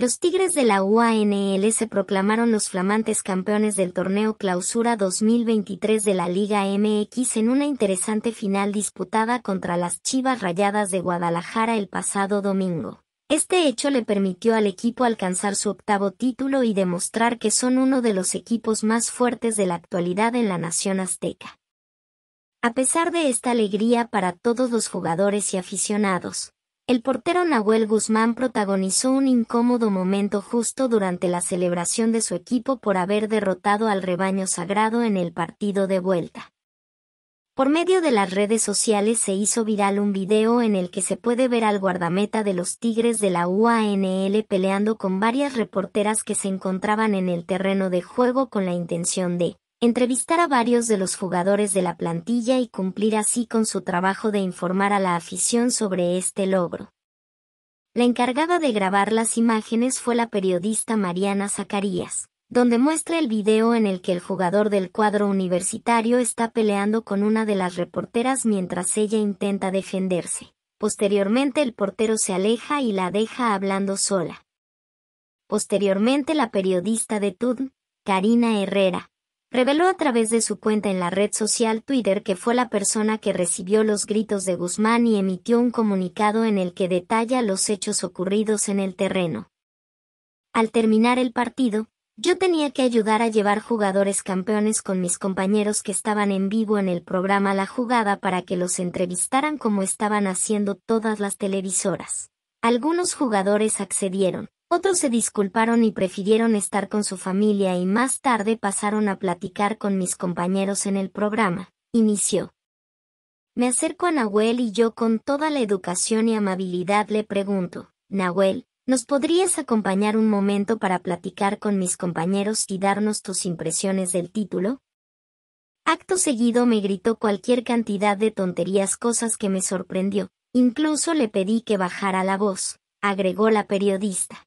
Los Tigres de la UANL se proclamaron los flamantes campeones del torneo Clausura 2023 de la Liga MX en una interesante final disputada contra las Chivas Rayadas de Guadalajara el pasado domingo. Este hecho le permitió al equipo alcanzar su octavo título y demostrar que son uno de los equipos más fuertes de la actualidad en la nación azteca. A pesar de esta alegría para todos los jugadores y aficionados, el portero Nahuel Guzmán protagonizó un incómodo momento justo durante la celebración de su equipo por haber derrotado al rebaño sagrado en el partido de vuelta. Por medio de las redes sociales se hizo viral un video en el que se puede ver al guardameta de los Tigres de la UANL peleando con varias reporteras que se encontraban en el terreno de juego con la intención de entrevistar a varios de los jugadores de la plantilla y cumplir así con su trabajo de informar a la afición sobre este logro. La encargada de grabar las imágenes fue la periodista Mariana Zacarías, donde muestra el video en el que el jugador del cuadro universitario está peleando con una de las reporteras mientras ella intenta defenderse. Posteriormente el portero se aleja y la deja hablando sola. Posteriormente la periodista de TUD, Karina Herrera, reveló a través de su cuenta en la red social Twitter que fue la persona que recibió los gritos de Guzmán y emitió un comunicado en el que detalla los hechos ocurridos en el terreno. Al terminar el partido, yo tenía que ayudar a llevar jugadores campeones con mis compañeros que estaban en vivo en el programa La Jugada para que los entrevistaran como estaban haciendo todas las televisoras. Algunos jugadores accedieron, otros se disculparon y prefirieron estar con su familia y más tarde pasaron a platicar con mis compañeros en el programa, inició. Me acerco a Nahuel y yo con toda la educación y amabilidad le pregunto, Nahuel, ¿nos podrías acompañar un momento para platicar con mis compañeros y darnos tus impresiones del título? Acto seguido me gritó cualquier cantidad de tonterías cosas que me sorprendió, incluso le pedí que bajara la voz, agregó la periodista.